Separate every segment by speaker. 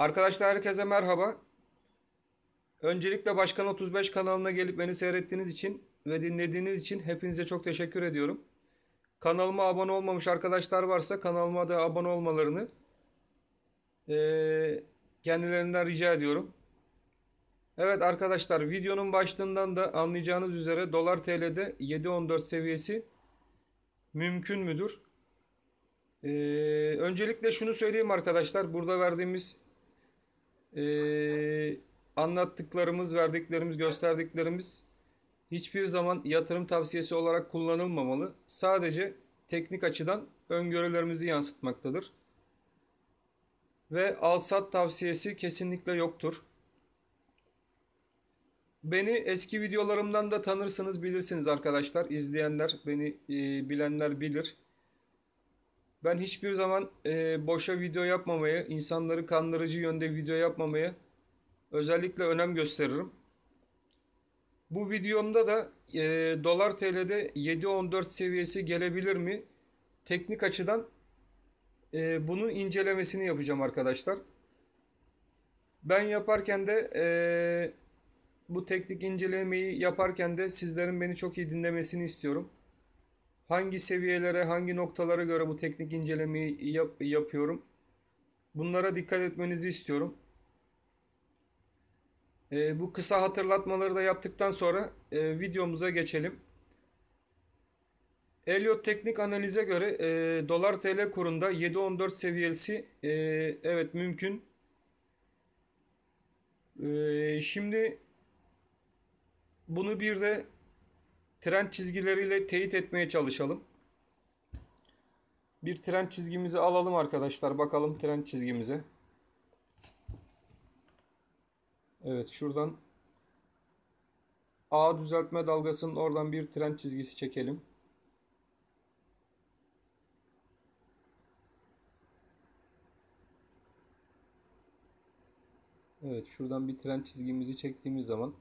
Speaker 1: Arkadaşlar herkese merhaba. Öncelikle Başkan 35 kanalına gelip beni seyrettiğiniz için ve dinlediğiniz için hepinize çok teşekkür ediyorum. Kanalıma abone olmamış arkadaşlar varsa kanalıma da abone olmalarını e, kendilerinden rica ediyorum. Evet arkadaşlar videonun başlığından da anlayacağınız üzere dolar TL'de 7.14 seviyesi mümkün müdür? Ee, öncelikle şunu söyleyeyim arkadaşlar. Burada verdiğimiz e, anlattıklarımız, verdiklerimiz, gösterdiklerimiz hiçbir zaman yatırım tavsiyesi olarak kullanılmamalı. Sadece teknik açıdan öngörülerimizi yansıtmaktadır. Ve al-sat tavsiyesi kesinlikle yoktur. Beni eski videolarımdan da tanırsınız bilirsiniz arkadaşlar. İzleyenler beni e, bilenler bilir. Ben hiçbir zaman e, boşa video yapmamayı, insanları kandırıcı yönde video yapmamayı özellikle önem gösteririm. Bu videomda da e, dolar TL'de 7.14 seviyesi gelebilir mi? Teknik açıdan e, bunun incelemesini yapacağım arkadaşlar. Ben yaparken de e, bu teknik incelemeyi yaparken de sizlerin beni çok iyi dinlemesini istiyorum hangi seviyelere, hangi noktalara göre bu teknik incelemeyi yap yapıyorum. Bunlara dikkat etmenizi istiyorum. E, bu kısa hatırlatmaları da yaptıktan sonra e, videomuza geçelim. Elliot teknik analize göre e, dolar TL kurunda 7.14 seviyesi e, evet mümkün. E, şimdi bunu bir de tren çizgileriyle teyit etmeye çalışalım. Bir tren çizgimizi alalım arkadaşlar. Bakalım tren çizgimize. Evet şuradan A düzeltme dalgasının oradan bir tren çizgisi çekelim. Evet şuradan bir tren çizgimizi çektiğimiz zaman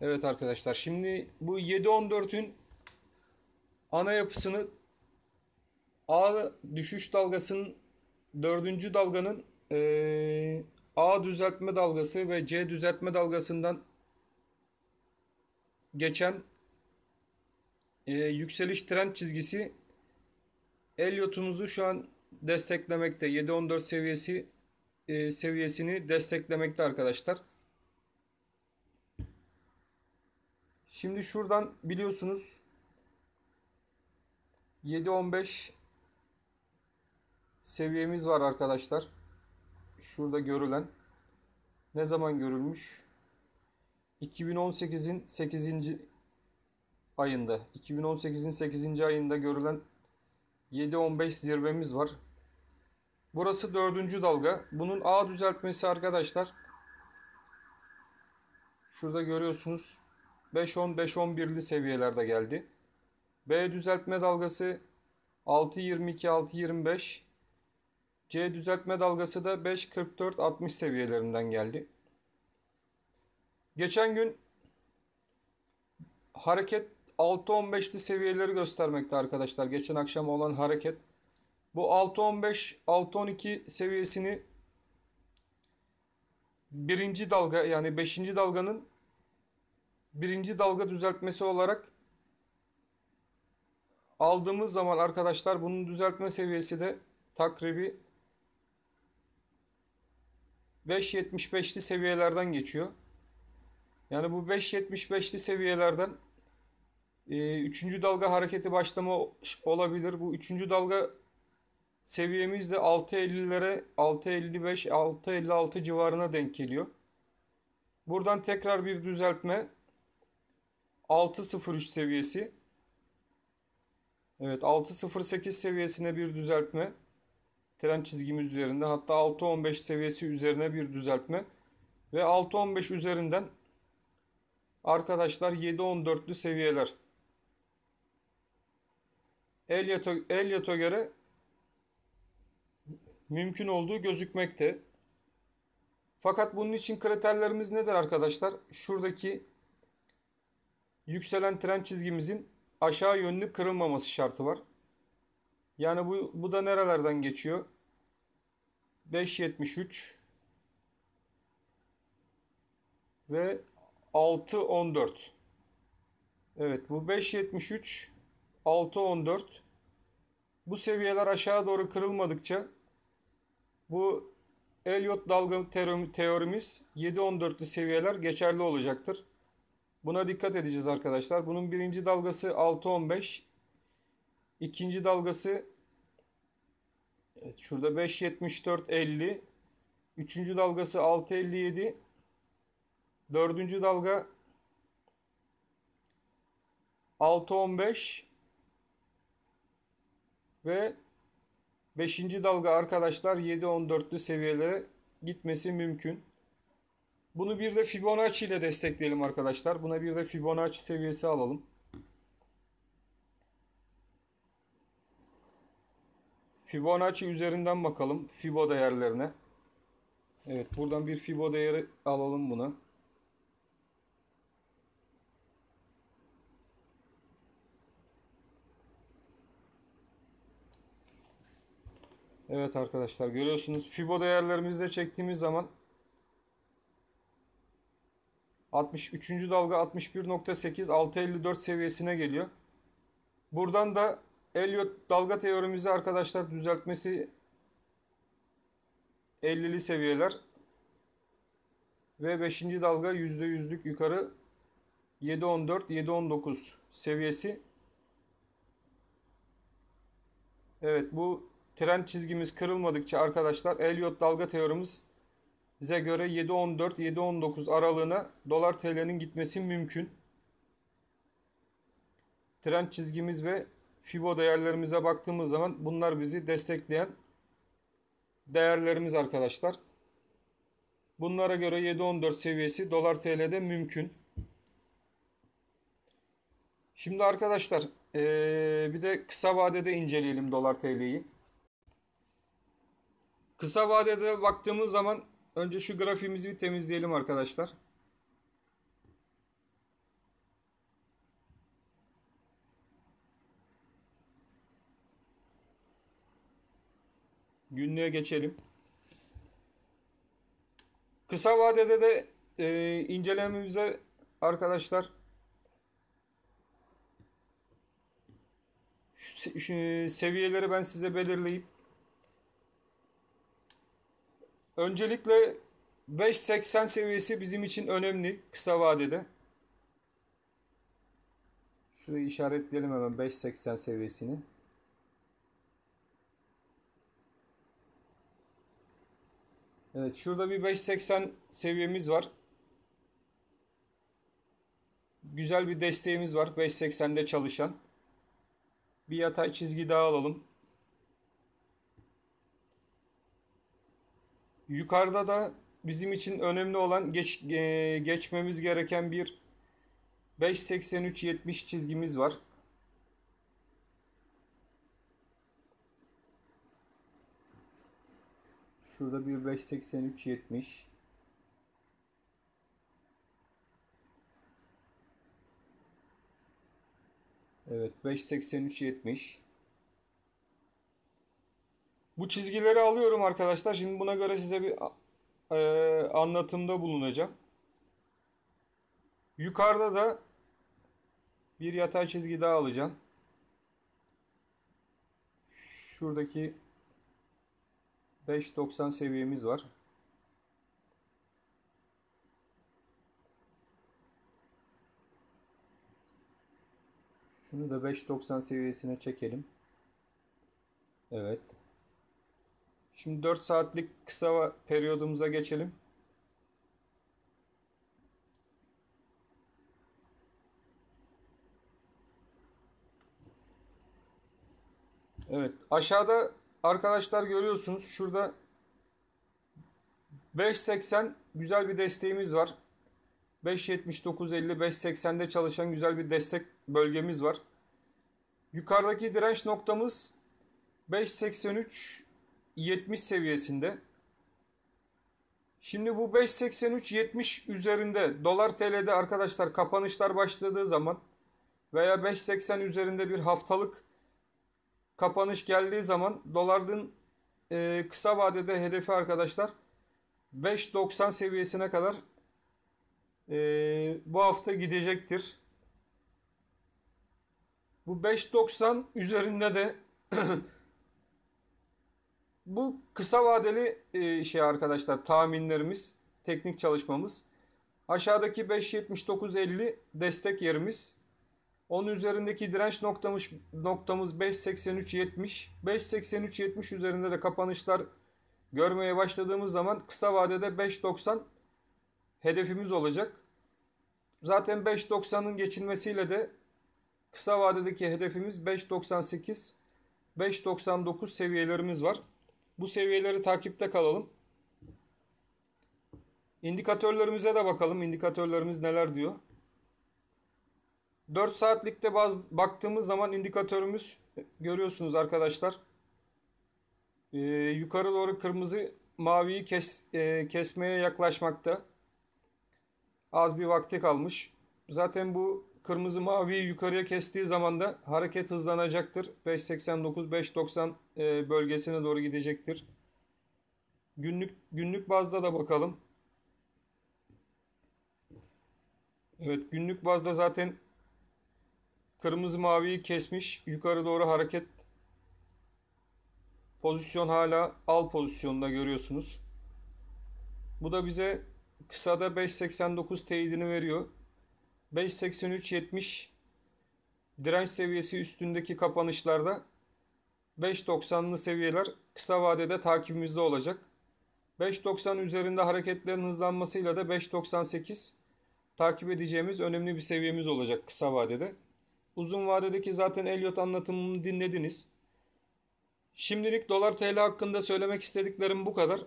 Speaker 1: Evet arkadaşlar şimdi bu 7-14'ün ana yapısını A düşüş dalgasının dördüncü dalganın e, A düzeltme dalgası ve C düzeltme dalgasından geçen e, yükseliş trend çizgisi Elliot'umuzu şu an desteklemekte. 7-14 seviyesi e, seviyesini desteklemekte arkadaşlar. Şimdi şuradan biliyorsunuz 7-15 seviyemiz var arkadaşlar. Şurada görülen. Ne zaman görülmüş? 2018'in 8. ayında. 2018'in 8. ayında görülen 7-15 zirvemiz var. Burası dördüncü dalga. Bunun A düzeltmesi arkadaşlar. Şurada görüyorsunuz 5-10-5-11'li seviyelerde geldi. B düzeltme dalgası 6-22-6-25. C düzeltme dalgası da 5-44-60 seviyelerinden geldi. Geçen gün hareket 6-15'li seviyeleri göstermekte arkadaşlar. Geçen akşam olan hareket. Bu 6-15-6-12 seviyesini birinci dalga yani beşinci dalganın birinci dalga düzeltmesi olarak aldığımız zaman arkadaşlar bunun düzeltme seviyesi de takribi 5.75'li seviyelerden geçiyor. Yani bu 5.75'li seviyelerden e, üçüncü dalga hareketi başlama olabilir. Bu üçüncü dalga seviyemiz de 6.50'lere 6.55 6.56 civarına denk geliyor. Buradan tekrar bir düzeltme 6.03 seviyesi. Evet 6.08 seviyesine bir düzeltme. Tren çizgimiz üzerinde hatta 6.15 seviyesi üzerine bir düzeltme. Ve 6.15 üzerinden arkadaşlar 7.14'lü seviyeler. Elliot'a Elliot göre mümkün olduğu gözükmekte. Fakat bunun için kriterlerimiz nedir arkadaşlar? Şuradaki yükselen tren çizgimizin aşağı yönlü kırılmaması şartı var. Yani bu, bu da nerelerden geçiyor? 5.73 ve 6.14 Evet bu 5.73 6.14 bu seviyeler aşağı doğru kırılmadıkça bu Elliot dalga teorimiz 7.14'lü seviyeler geçerli olacaktır. Buna dikkat edeceğiz arkadaşlar. Bunun birinci dalgası 6.15. ikinci dalgası evet, şurada 5.74.50. Üçüncü dalgası 6.57. Dördüncü dalga 6.15. Ve beşinci dalga arkadaşlar 7.14'lü seviyelere gitmesi mümkün. Bunu bir de Fibonacci ile destekleyelim arkadaşlar. Buna bir de Fibonacci seviyesi alalım. Fibonacci üzerinden bakalım Fibo değerlerine. Evet buradan bir Fibo değeri alalım buna. Evet arkadaşlar görüyorsunuz Fibo değerlerimizde çektiğimiz zaman 63. dalga 61.8 654 seviyesine geliyor. Buradan da Elliot dalga teorimizi arkadaşlar düzeltmesi 50'li seviyeler ve 5. dalga %100'lük yukarı 7.14 7.19 seviyesi. Evet bu tren çizgimiz kırılmadıkça arkadaşlar Elliot dalga teorimiz bize göre 7.14-7.19 aralığına dolar TL'nin gitmesi mümkün. Trend çizgimiz ve Fibo değerlerimize baktığımız zaman bunlar bizi destekleyen değerlerimiz arkadaşlar. Bunlara göre 7.14 seviyesi dolar TL'de mümkün. Şimdi arkadaşlar ee, bir de kısa vadede inceleyelim dolar TL'yi. Kısa vadede baktığımız zaman Önce şu grafiğimizi bir temizleyelim arkadaşlar. Günlüğe geçelim. Kısa vadede de e, incelememize arkadaşlar şu, şu seviyeleri ben size belirleyip Öncelikle 5.80 seviyesi bizim için önemli kısa vadede. Şurayı işaretleyelim hemen 5.80 seviyesini. Evet şurada bir 5.80 seviyemiz var. Güzel bir desteğimiz var 5.80'de çalışan. Bir yatay çizgi daha alalım. Yukarıda da bizim için önemli olan geç, e, geçmemiz gereken bir 5.83.70 çizgimiz var. Şurada bir 5.83.70 Evet 5.83.70 bu çizgileri alıyorum arkadaşlar. Şimdi buna göre size bir e, anlatımda bulunacağım. Yukarıda da bir yatay çizgi daha alacağım. Şuradaki 5.90 seviyemiz var. Şunu da 5.90 seviyesine çekelim. Evet. Şimdi 4 saatlik kısa periyodumuza geçelim. Evet aşağıda arkadaşlar görüyorsunuz şurada 5.80 güzel bir desteğimiz var. 5.79.50 5.80'de çalışan güzel bir destek bölgemiz var. Yukarıdaki direnç noktamız 5.83 70 seviyesinde. Şimdi bu 5.83 70 üzerinde dolar TL'de arkadaşlar kapanışlar başladığı zaman veya 5.80 üzerinde bir haftalık kapanış geldiği zaman doların e, kısa vadede hedefi arkadaşlar 5.90 seviyesine kadar e, bu hafta gidecektir. Bu 5.90 üzerinde de e, bu kısa vadeli e, şey arkadaşlar tahminlerimiz, teknik çalışmamız. Aşağıdaki 5.79.50 destek yerimiz. Onun üzerindeki direnç noktamız, noktamız 5.83.70. 5.83.70 üzerinde de kapanışlar görmeye başladığımız zaman kısa vadede 5.90 hedefimiz olacak. Zaten 5.90'ın geçilmesiyle de kısa vadedeki hedefimiz 5.98 5.99 seviyelerimiz var. Bu seviyeleri takipte kalalım. İndikatörlerimize de bakalım. İndikatörlerimiz neler diyor. 4 saatlikte baz, baktığımız zaman indikatörümüz görüyorsunuz arkadaşlar. E, yukarı doğru kırmızı maviyi kes, e, kesmeye yaklaşmakta. Az bir vakti kalmış. Zaten bu Kırmızı maviyi yukarıya kestiği zaman da hareket hızlanacaktır. 5.89-5.90 e, bölgesine doğru gidecektir. Günlük günlük bazda da bakalım. Evet günlük bazda zaten kırmızı maviyi kesmiş. Yukarı doğru hareket pozisyon hala al pozisyonunda görüyorsunuz. Bu da bize kısada 5.89 teyidini veriyor. 5.83.70 direnç seviyesi üstündeki kapanışlarda 5.90'lı seviyeler kısa vadede takibimizde olacak. 5.90 üzerinde hareketlerin hızlanmasıyla da 5.98 takip edeceğimiz önemli bir seviyemiz olacak kısa vadede. Uzun vadedeki zaten Elliot anlatımını dinlediniz. Şimdilik dolar TL hakkında söylemek istediklerim bu kadar.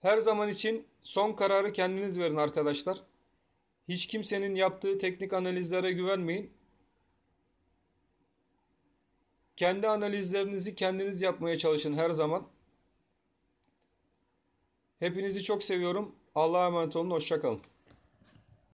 Speaker 1: Her zaman için son kararı kendiniz verin arkadaşlar. Hiç kimsenin yaptığı teknik analizlere güvenmeyin. Kendi analizlerinizi kendiniz yapmaya çalışın her zaman. Hepinizi çok seviyorum. Allah'a emanet olun. Hoşçakalın.